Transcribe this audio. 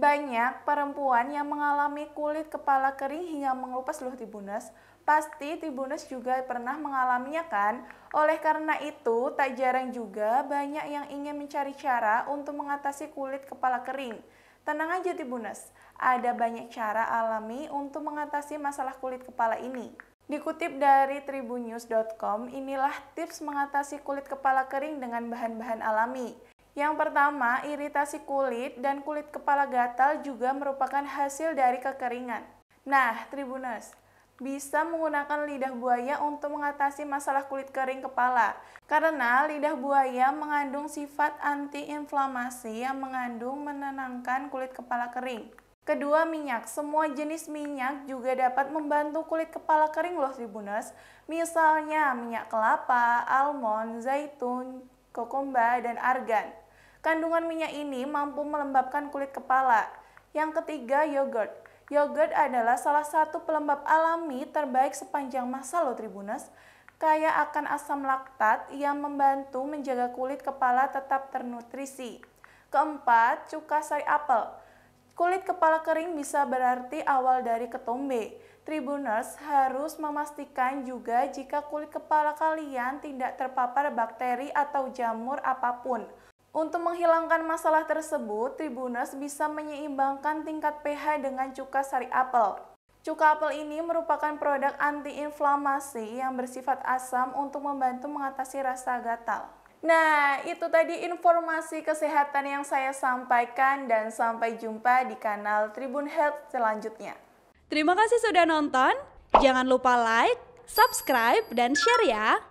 Banyak perempuan yang mengalami kulit kepala kering hingga mengelupas loh tibunus. Pasti tibunus juga pernah mengalaminya kan? Oleh karena itu, tak jarang juga banyak yang ingin mencari cara untuk mengatasi kulit kepala kering. Tenang aja tibunus, ada banyak cara alami untuk mengatasi masalah kulit kepala ini. Dikutip dari tribunews.com, inilah tips mengatasi kulit kepala kering dengan bahan-bahan alami. Yang pertama, iritasi kulit dan kulit kepala gatal juga merupakan hasil dari kekeringan. Nah, Tribuners, bisa menggunakan lidah buaya untuk mengatasi masalah kulit kering kepala karena lidah buaya mengandung sifat antiinflamasi yang mengandung menenangkan kulit kepala kering. Kedua, minyak. Semua jenis minyak juga dapat membantu kulit kepala kering loh Tribuners. Misalnya minyak kelapa, almond, zaitun, kokomba, dan argan. Kandungan minyak ini mampu melembabkan kulit kepala. Yang ketiga, yogurt. Yogurt adalah salah satu pelembab alami terbaik sepanjang masa lo Tribunas, kaya akan asam laktat yang membantu menjaga kulit kepala tetap ternutrisi. Keempat, cuka sari apel. Kulit kepala kering bisa berarti awal dari ketombe. Tribuners harus memastikan juga jika kulit kepala kalian tidak terpapar bakteri atau jamur apapun. Untuk menghilangkan masalah tersebut, Tribuners bisa menyeimbangkan tingkat pH dengan cuka sari apel. Cuka apel ini merupakan produk antiinflamasi yang bersifat asam untuk membantu mengatasi rasa gatal. Nah, itu tadi informasi kesehatan yang saya sampaikan dan sampai jumpa di kanal Tribun Health selanjutnya. Terima kasih sudah nonton. Jangan lupa like, subscribe, dan share ya.